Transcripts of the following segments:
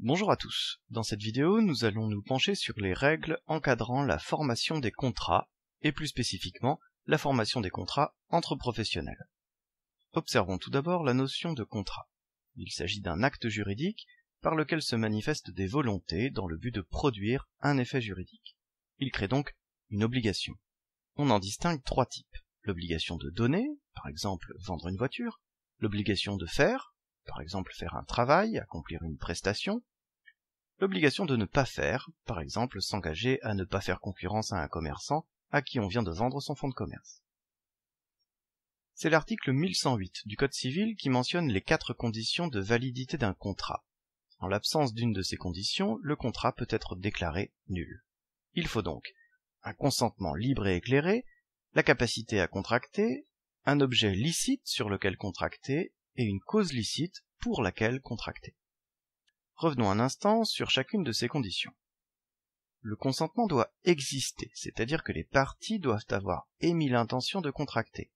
Bonjour à tous. Dans cette vidéo, nous allons nous pencher sur les règles encadrant la formation des contrats, et plus spécifiquement, la formation des contrats entre professionnels. Observons tout d'abord la notion de contrat. Il s'agit d'un acte juridique par lequel se manifestent des volontés dans le but de produire un effet juridique. Il crée donc une obligation. On en distingue trois types. L'obligation de donner, par exemple vendre une voiture, l'obligation de faire, par exemple faire un travail, accomplir une prestation, l'obligation de ne pas faire, par exemple s'engager à ne pas faire concurrence à un commerçant à qui on vient de vendre son fonds de commerce. C'est l'article 1108 du Code civil qui mentionne les quatre conditions de validité d'un contrat. En l'absence d'une de ces conditions, le contrat peut être déclaré nul. Il faut donc un consentement libre et éclairé, la capacité à contracter, un objet licite sur lequel contracter et une cause licite pour laquelle contracter. Revenons un instant sur chacune de ces conditions. Le consentement doit exister, c'est-à-dire que les parties doivent avoir émis l'intention de contracter.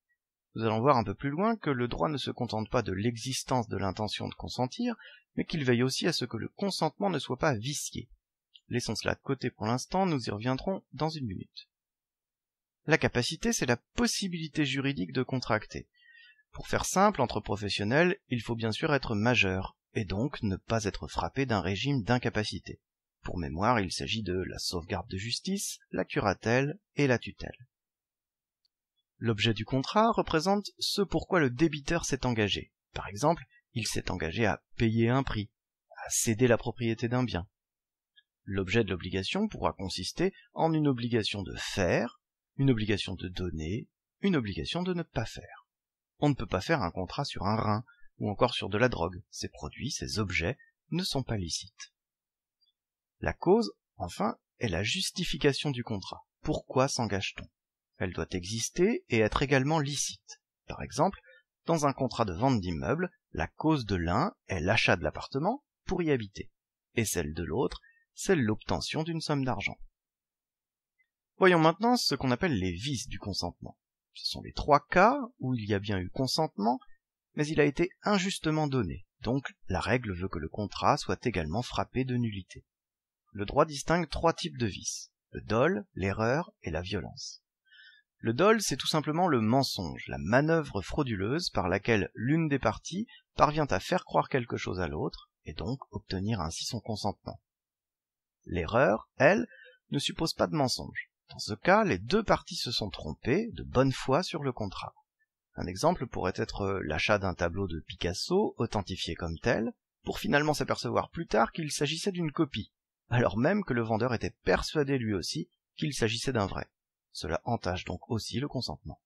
Nous allons voir un peu plus loin que le droit ne se contente pas de l'existence de l'intention de consentir, mais qu'il veille aussi à ce que le consentement ne soit pas vicié. Laissons cela de côté pour l'instant, nous y reviendrons dans une minute. La capacité, c'est la possibilité juridique de contracter. Pour faire simple, entre professionnels, il faut bien sûr être majeur, et donc ne pas être frappé d'un régime d'incapacité. Pour mémoire, il s'agit de la sauvegarde de justice, la curatelle et la tutelle. L'objet du contrat représente ce pourquoi le débiteur s'est engagé. Par exemple, il s'est engagé à payer un prix, à céder la propriété d'un bien. L'objet de l'obligation pourra consister en une obligation de faire, une obligation de donner, une obligation de ne pas faire. On ne peut pas faire un contrat sur un rein ou encore sur de la drogue. Ces produits, ces objets ne sont pas licites. La cause, enfin, est la justification du contrat. Pourquoi s'engage-t-on Elle doit exister et être également licite. Par exemple, dans un contrat de vente d'immeubles, la cause de l'un est l'achat de l'appartement pour y habiter, et celle de l'autre, c'est l'obtention d'une somme d'argent. Voyons maintenant ce qu'on appelle les vices du consentement. Ce sont les trois cas où il y a bien eu consentement, mais il a été injustement donné, donc la règle veut que le contrat soit également frappé de nullité. Le droit distingue trois types de vices, le dol, l'erreur et la violence. Le dol, c'est tout simplement le mensonge, la manœuvre frauduleuse par laquelle l'une des parties parvient à faire croire quelque chose à l'autre, et donc obtenir ainsi son consentement. L'erreur, elle, ne suppose pas de mensonge. Dans ce cas, les deux parties se sont trompées de bonne foi sur le contrat. Un exemple pourrait être euh, l'achat d'un tableau de Picasso, authentifié comme tel, pour finalement s'apercevoir plus tard qu'il s'agissait d'une copie, alors même que le vendeur était persuadé lui aussi qu'il s'agissait d'un vrai. Cela entache donc aussi le consentement.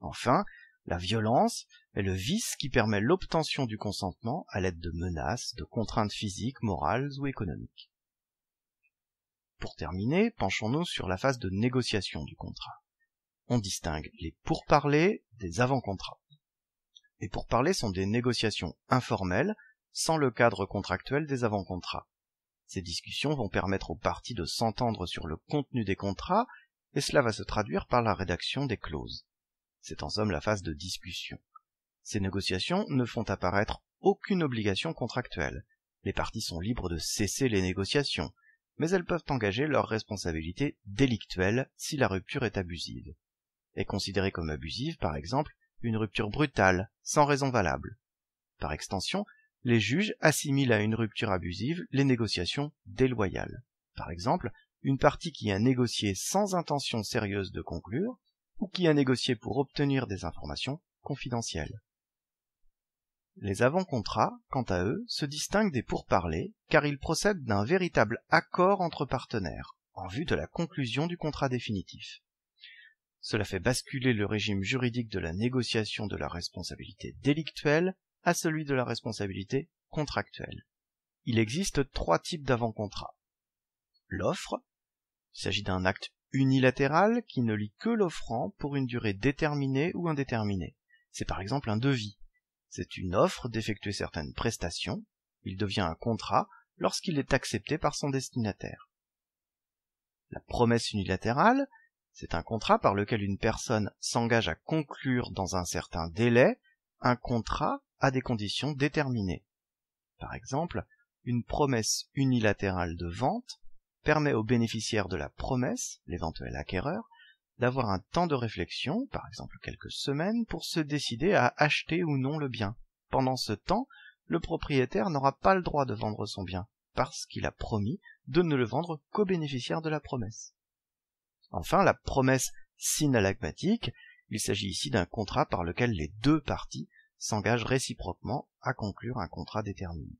Enfin, la violence est le vice qui permet l'obtention du consentement à l'aide de menaces, de contraintes physiques, morales ou économiques. Pour terminer, penchons-nous sur la phase de négociation du contrat. On distingue les pourparlers des avant-contrats. Les pourparlers sont des négociations informelles sans le cadre contractuel des avant-contrats. Ces discussions vont permettre aux parties de s'entendre sur le contenu des contrats et cela va se traduire par la rédaction des clauses. C'est en somme la phase de discussion. Ces négociations ne font apparaître aucune obligation contractuelle. Les parties sont libres de cesser les négociations, mais elles peuvent engager leur responsabilité délictuelle si la rupture est abusive. et considérée comme abusive, par exemple, une rupture brutale, sans raison valable. Par extension, les juges assimilent à une rupture abusive les négociations déloyales. Par exemple, une partie qui a négocié sans intention sérieuse de conclure, ou qui a négocié pour obtenir des informations confidentielles. Les avant-contrats, quant à eux, se distinguent des pourparlers car ils procèdent d'un véritable accord entre partenaires en vue de la conclusion du contrat définitif. Cela fait basculer le régime juridique de la négociation de la responsabilité délictuelle à celui de la responsabilité contractuelle. Il existe trois types davant contrats L'offre, il s'agit d'un acte unilatéral qui ne lie que l'offrant pour une durée déterminée ou indéterminée. C'est par exemple un devis. C'est une offre d'effectuer certaines prestations. Il devient un contrat lorsqu'il est accepté par son destinataire. La promesse unilatérale, c'est un contrat par lequel une personne s'engage à conclure dans un certain délai un contrat à des conditions déterminées. Par exemple, une promesse unilatérale de vente permet au bénéficiaire de la promesse, l'éventuel acquéreur, d'avoir un temps de réflexion, par exemple quelques semaines, pour se décider à acheter ou non le bien. Pendant ce temps, le propriétaire n'aura pas le droit de vendre son bien, parce qu'il a promis de ne le vendre qu'au bénéficiaire de la promesse. Enfin, la promesse synalagmatique, il s'agit ici d'un contrat par lequel les deux parties s'engagent réciproquement à conclure un contrat déterminé.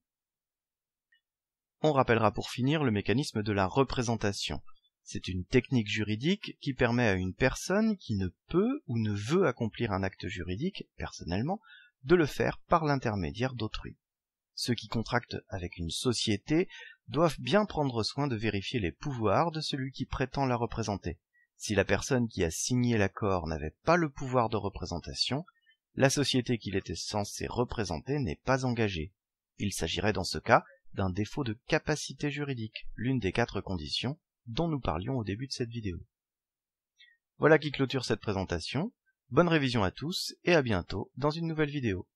On rappellera pour finir le mécanisme de la représentation. C'est une technique juridique qui permet à une personne qui ne peut ou ne veut accomplir un acte juridique, personnellement, de le faire par l'intermédiaire d'autrui. Ceux qui contractent avec une société doivent bien prendre soin de vérifier les pouvoirs de celui qui prétend la représenter. Si la personne qui a signé l'accord n'avait pas le pouvoir de représentation, la société qu'il était censé représenter n'est pas engagée. Il s'agirait dans ce cas d'un défaut de capacité juridique, l'une des quatre conditions dont nous parlions au début de cette vidéo. Voilà qui clôture cette présentation. Bonne révision à tous et à bientôt dans une nouvelle vidéo.